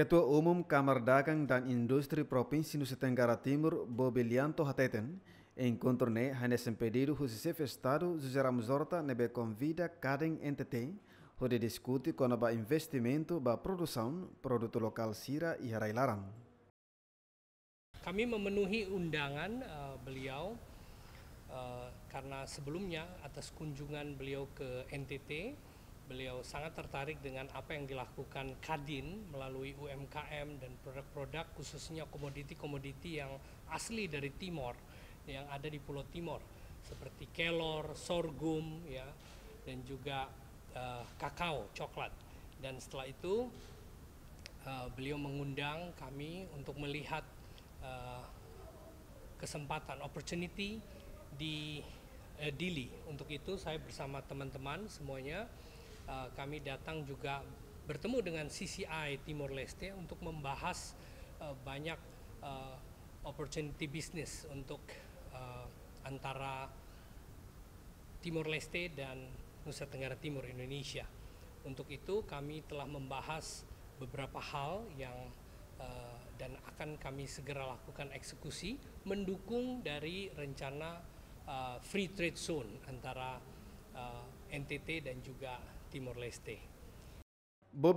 Ketua Umum Kamar Dagang dan Industri Provinsi Nusa Tenggara Timur, Bobilianto Hateten, encontrou-ne hanes um pedido do Estado, Zuzera Ramos nebe convida cada NTT, onde discute com ba investimento ba produção, produto local Sira e Harai Kami memenuhi undangan uh, beliau uh, karena sebelumnya atas kunjungan beliau ke NTT, beliau sangat tertarik dengan apa yang dilakukan Kadin melalui UMKM dan produk-produk khususnya komoditi-komoditi yang asli dari Timor yang ada di Pulau Timor seperti kelor, sorghum ya dan juga uh, kakao, coklat. Dan setelah itu uh, beliau mengundang kami untuk melihat uh, kesempatan opportunity di uh, Dili. Untuk itu saya bersama teman-teman semuanya Eh, kami datang juga bertemu dengan CCI Timor Leste untuk membahas uh, banyak uh, opportunity bisnis untuk uh, antara Timor Leste dan Nusa Tenggara Timur Indonesia. Untuk itu kami telah membahas beberapa hal yang uh, dan akan kami segera lakukan eksekusi mendukung dari rencana uh, free trade zone antara NTT dan juga Timor Leste.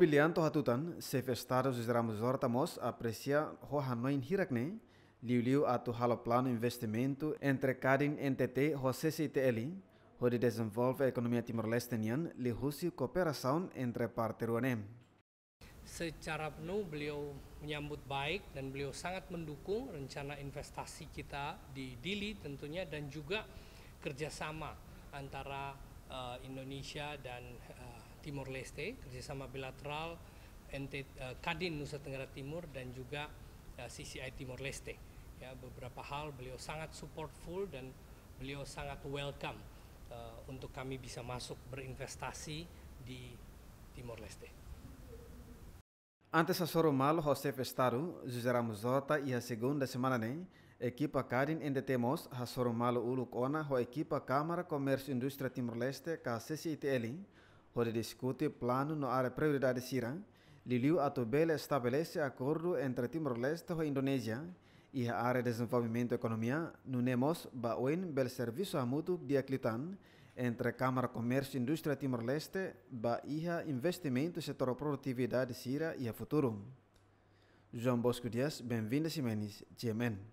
Lianto hatutan sef estados Ramos Hortamos aprecia ho Hanoi hirakne liu-liu atu plano investimento entre kadin NTT ho CCTL ho de desenvolve ekonomia Timor timor nian, li husi kooperasaun entre Ruanem. Secara penuh beliau menyambut baik dan beliau sangat mendukung rencana investasi kita di Dili tentunya dan juga kerjasama antara uh, Indonesia dan uh, Timor Leste, kerjasama bilateral NT, uh, eh, Kadin Nusa Tenggara Timur dan juga uh, CCI Timor Leste. Ya, beberapa hal beliau sangat supportful dan beliau sangat welcome uh, untuk kami bisa masuk berinvestasi di Timor Leste. Antes a Malo, José Festaro, José Ramosota e a segunda semana nem, Equipa Karin Endetemos ha sormalo uluk ona ho equipa Kamara comercio Comércio Indústria Timor-Leste ka CCITL ho de diskuti plano no are prioridade sira liliu ato bele estabelece acordo entre Timor-Leste ho Indonésia i ha are desenvolvimento economia nu nemos ba oin bel servisu a mutu diaclitan entre Kamara comercio Comércio Indústria Timor-Leste ba iha investimento setor produtividade sira i ha futuro. João Bosco Dias, bem-vindo Simenes, GMN.